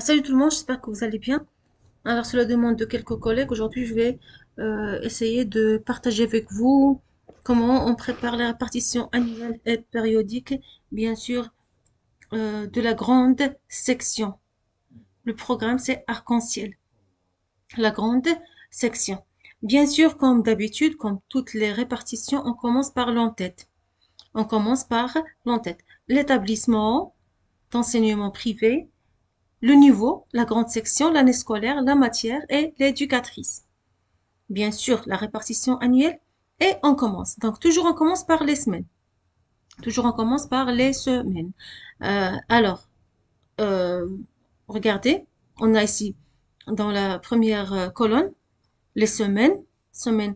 Ah, salut tout le monde, j'espère que vous allez bien. Alors, sur la demande de quelques collègues, aujourd'hui je vais euh, essayer de partager avec vous comment on prépare la répartition annuelle et périodique, bien sûr, euh, de la grande section. Le programme, c'est Arc-en-Ciel. La grande section. Bien sûr, comme d'habitude, comme toutes les répartitions, on commence par l'entête. On commence par l'entête. L'établissement d'enseignement privé, le niveau, la grande section, l'année scolaire, la matière et l'éducatrice. Bien sûr, la répartition annuelle. Et on commence. Donc, toujours on commence par les semaines. Toujours on commence par les semaines. Euh, alors, euh, regardez, on a ici dans la première euh, colonne les semaines, semaine,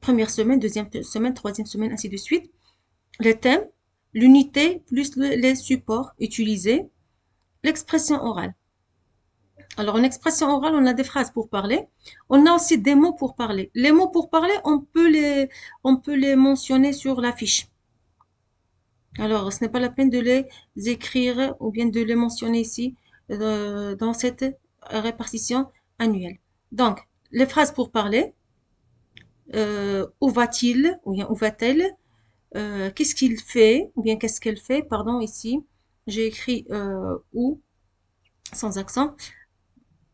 première semaine, deuxième semaine, troisième semaine, ainsi de suite. Les thèmes, l'unité plus les supports utilisés, l'expression orale. Alors, en expression orale, on a des phrases pour parler. On a aussi des mots pour parler. Les mots pour parler, on peut les, on peut les mentionner sur la fiche. Alors, ce n'est pas la peine de les écrire ou bien de les mentionner ici euh, dans cette répartition annuelle. Donc, les phrases pour parler. Euh, où va-t-il ou bien où va-t-elle euh, Qu'est-ce qu'il fait ou bien qu'est-ce qu'elle fait Pardon, ici j'ai écrit euh, ou sans accent.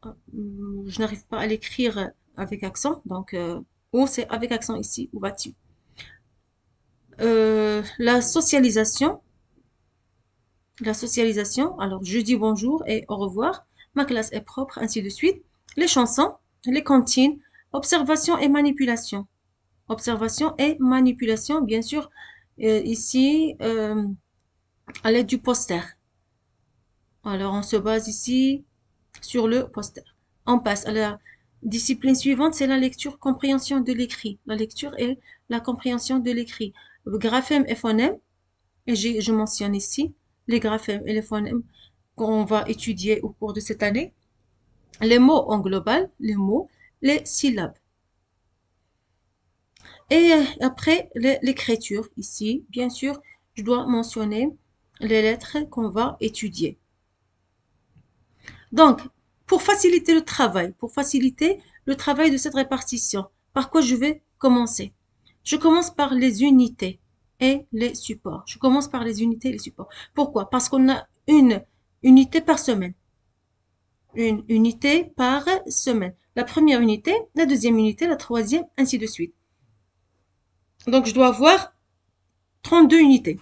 Euh, je n'arrive pas à l'écrire avec accent, donc euh, ou c'est avec accent ici, ou vas-tu La socialisation. La socialisation, alors je dis bonjour et au revoir, ma classe est propre, ainsi de suite. Les chansons, les cantines, observation et manipulation. Observation et manipulation, bien sûr, ici, à l'aide du poster. Alors, on se base ici sur le poster. On passe à la discipline suivante, c'est la lecture compréhension de l'écrit. La lecture et la compréhension de l'écrit. Graphème et phonème, et je mentionne ici les graphèmes et les phonèmes qu'on va étudier au cours de cette année. Les mots en global, les mots, les syllabes. Et après, l'écriture ici, bien sûr, je dois mentionner les lettres qu'on va étudier. Donc, pour faciliter le travail, pour faciliter le travail de cette répartition, par quoi je vais commencer Je commence par les unités et les supports. Je commence par les unités et les supports. Pourquoi Parce qu'on a une unité par semaine. Une unité par semaine. La première unité, la deuxième unité, la troisième, ainsi de suite. Donc, je dois avoir 32 unités.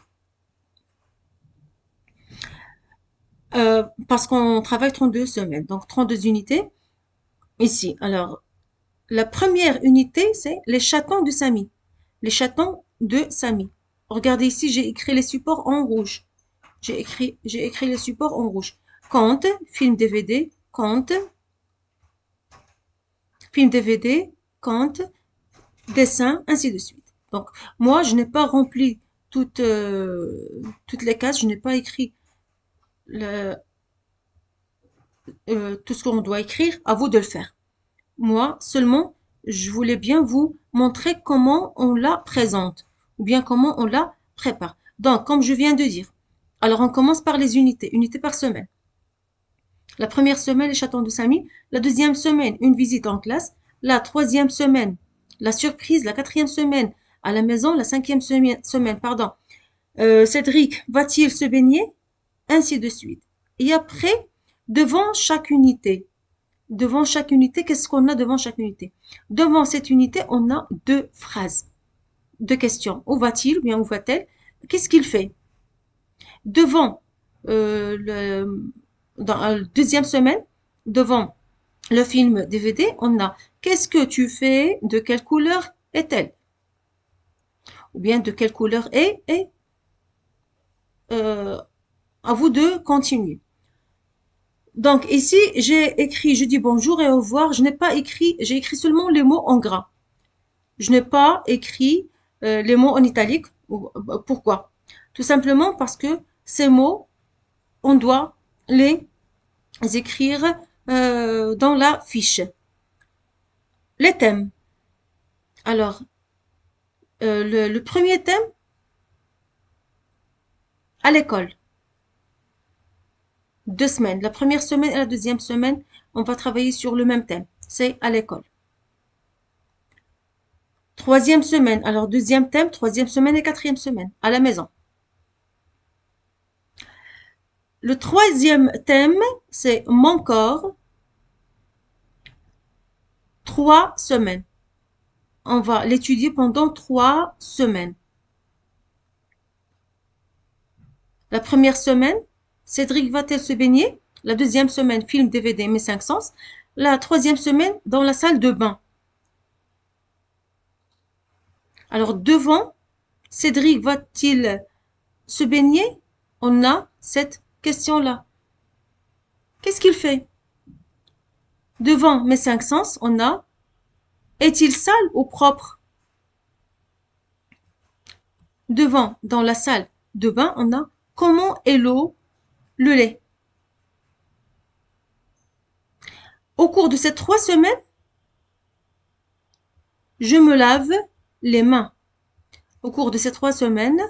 Euh, parce qu'on travaille 32 semaines, donc 32 unités ici. Alors, la première unité, c'est les chatons de Samy. Les chatons de Samy. Regardez ici, j'ai écrit les supports en rouge. J'ai écrit, j'ai écrit les supports en rouge. Compte, film DVD, compte, film DVD, compte, dessin, ainsi de suite. Donc, moi, je n'ai pas rempli toutes, euh, toutes les cases, je n'ai pas écrit euh, tout ce qu'on doit écrire, à vous de le faire. Moi, seulement, je voulais bien vous montrer comment on la présente ou bien comment on la prépare. Donc, comme je viens de dire, alors on commence par les unités, unités par semaine. La première semaine, les chatons de Samy. La deuxième semaine, une visite en classe. La troisième semaine, la surprise. La quatrième semaine, à la maison. La cinquième semaine, pardon. Euh, Cédric, va-t-il se baigner ainsi de suite. Et après, devant chaque unité, devant chaque unité, qu'est-ce qu'on a devant chaque unité Devant cette unité, on a deux phrases, deux questions. Où va-t-il bien où va-t-elle Qu'est-ce qu'il fait Devant euh, le, dans la euh, deuxième semaine, devant le film DVD, on a qu'est-ce que tu fais De quelle couleur est-elle Ou bien de quelle couleur est, est euh, à vous de continuer. Donc ici, j'ai écrit, je dis bonjour et au revoir. Je n'ai pas écrit, j'ai écrit seulement les mots en gras. Je n'ai pas écrit euh, les mots en italique. Euh, pourquoi Tout simplement parce que ces mots, on doit les écrire euh, dans la fiche. Les thèmes. Alors, le premier thème, à l'école deux semaines. La première semaine et la deuxième semaine, on va travailler sur le même thème. C'est à l'école. Troisième semaine, alors deuxième thème, troisième semaine et quatrième semaine, à la maison. Le troisième thème, c'est mon corps. Trois semaines. On va l'étudier pendant trois semaines. La première semaine, Cédric va t il se baigner La deuxième semaine, film DVD Mes cinq sens. La troisième semaine, dans la salle de bain. Alors, devant, Cédric va-t-il se baigner On a cette question-là. Qu'est-ce qu'il fait Devant mes cinq sens, on a est-il sale ou propre Devant, dans la salle de bain, on a comment est l'eau le lait. Au cours de ces trois semaines, je me lave les mains. Au cours de ces trois semaines,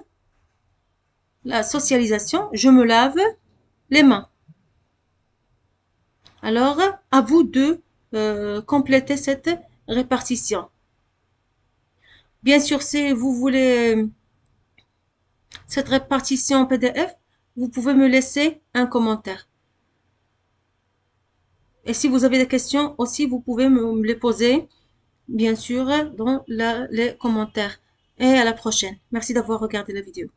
la socialisation, je me lave les mains. Alors, à vous de euh, compléter cette répartition. Bien sûr, si vous voulez cette répartition PDF, vous pouvez me laisser un commentaire. Et si vous avez des questions aussi, vous pouvez me les poser, bien sûr, dans les commentaires. Et à la prochaine. Merci d'avoir regardé la vidéo.